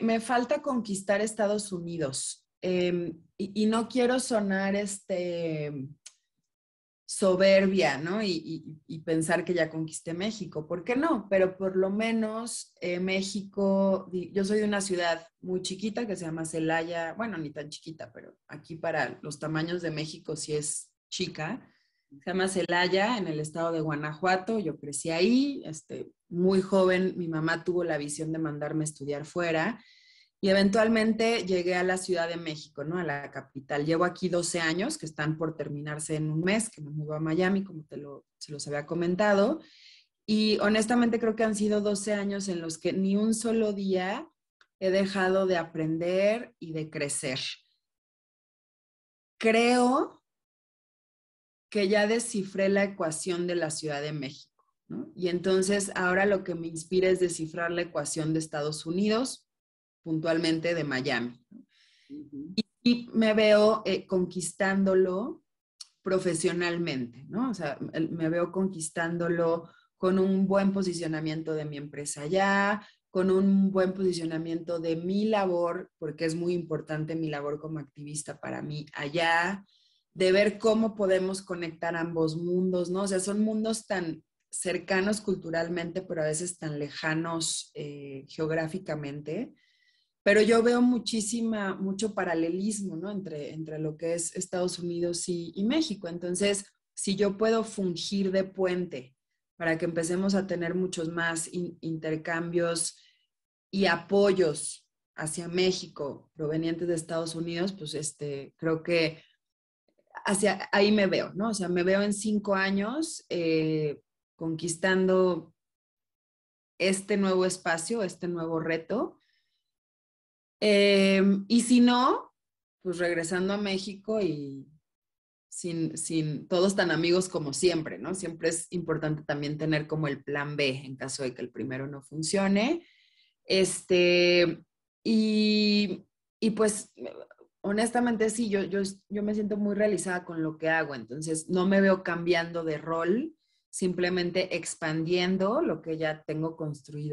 me falta conquistar Estados Unidos em, y, no quiero sonar este soberbia, Y, pensar que ya conquisté México, ¿por qué no? Pero por lo menos eh, México, yo soy de una ciudad muy chiquita que se llama Celaya, bueno, ni tan chiquita, pero aquí para los tamaños de México sí es chica, se llama Celaya, en el estado de Guanajuato. Yo crecí ahí, este, muy joven, mi mamá tuvo la visión de mandarme a estudiar fuera y eventualmente llegué a la Ciudad de México, ¿no? A la capital. Llevo aquí 12 años, que están por terminarse en un mes, que me muevo a Miami, como te lo, se los había comentado. Y honestamente creo que han sido 12 años en los que ni un solo día he dejado de aprender y de crecer. Creo que ya descifré la ecuación de la Ciudad de México. Y entonces ahora lo que me inspira es descifrar la ecuación de Estados Unidos, puntualmente de Miami. y, me veo eh, conquistándolo profesionalmente, ¿no? O sea, me veo conquistándolo con un buen posicionamiento de mi empresa allá, con un buen posicionamiento de mi labor, porque es muy importante mi labor como activista para mí allá, de ver cómo podemos conectar ambos mundos, ¿no? O sea, son mundos tan cercanos culturalmente, pero a veces tan lejanos eh, geográficamente. Pero yo veo muchísima, mucho paralelismo, ¿no? Entre, entre lo que es Estados Unidos y, México. Entonces, si yo puedo fungir de puente para que empecemos a tener muchos más intercambios y apoyos hacia México provenientes de Estados Unidos, pues este, creo que hacia ahí me veo, ¿no? O sea, me veo en cinco años eh, conquistando este nuevo espacio, este nuevo reto. Em, y si no, pues regresando a México y sin, sin, todos tan amigos como siempre, ¿no? Siempre es importante también tener como el plan B en caso de que el primero no funcione. Este, y, y pues honestamente sí, yo, yo, yo me siento muy realizada con lo que hago, entonces no me veo cambiando de rol, simplemente expandiendo lo que ya tengo construido